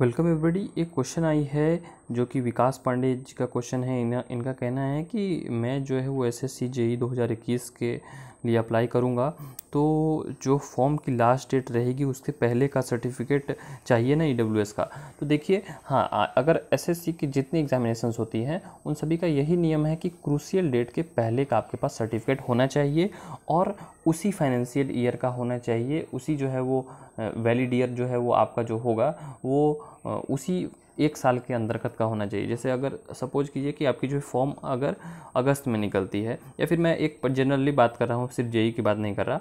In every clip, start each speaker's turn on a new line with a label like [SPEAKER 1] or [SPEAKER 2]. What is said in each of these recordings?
[SPEAKER 1] welcome everybody एक question आई है जो कि विकास पांडे जी का क्वेश्चन है इन, इनका कहना है कि मैं जो है वो एस एस सी जे दो हज़ार इक्कीस के लिए अप्लाई करूँगा तो जो फॉर्म की लास्ट डेट रहेगी उसके पहले का सर्टिफिकेट चाहिए ना ई डब्ल्यू एस का तो देखिए हाँ अगर एस एस सी की जितनी एग्जामिनेशन होती हैं उन सभी का यही नियम है कि क्रूसियल डेट के पहले का आपके पास सर्टिफिकेट होना चाहिए और उसी फाइनेंशियल ईयर का होना चाहिए उसी जो है वो वैलिड ईयर जो है वो आपका जो होगा वो उसी एक साल के अंदर का होना चाहिए जैसे अगर सपोज कीजिए कि आपकी जो फॉर्म अगर अगस्त में निकलती है या फिर मैं एक जनरली बात कर रहा हूँ सिर्फ जेई की बात नहीं कर रहा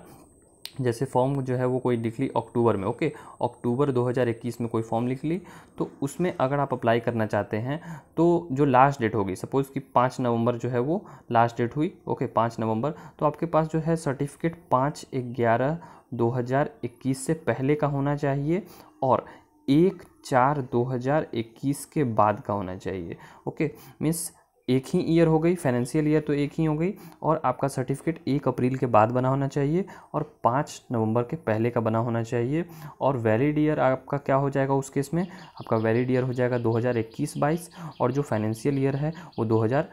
[SPEAKER 1] जैसे फॉर्म जो है वो कोई लिख ली अक्टूबर में ओके अक्टूबर 2021 में कोई फॉर्म लिख ली तो उसमें अगर आप अप्लाई करना चाहते हैं तो जो लास्ट डेट होगी सपोज़ कि पाँच नवंबर जो है वो लास्ट डेट हुई ओके पाँच नवंबर तो आपके पास जो है सर्टिफिकेट पाँच ग्यारह 2021 से पहले का होना चाहिए और एक चार 2021 के बाद का होना चाहिए ओके मीन्स एक ही ईयर हो गई फाइनेंशियल ईयर तो एक ही हो गई और आपका सर्टिफिकेट एक अप्रैल के बाद बना होना चाहिए और पाँच नवंबर के पहले का बना होना चाहिए और वैलिड ईयर आपका क्या हो जाएगा उस केस में आपका वैलिड ईयर हो जाएगा 2021 हज़ार और जो फाइनेंशियल ईयर है वो 2020 हज़ार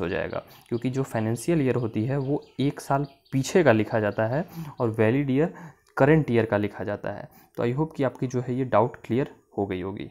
[SPEAKER 1] हो जाएगा क्योंकि जो फाइनेंशियल ईयर होती है वो एक साल पीछे का लिखा जाता है और वैलिड ईयर करेंट ईयर का लिखा जाता है तो आई होप कि आपकी जो है ये डाउट क्लियर हो गई होगी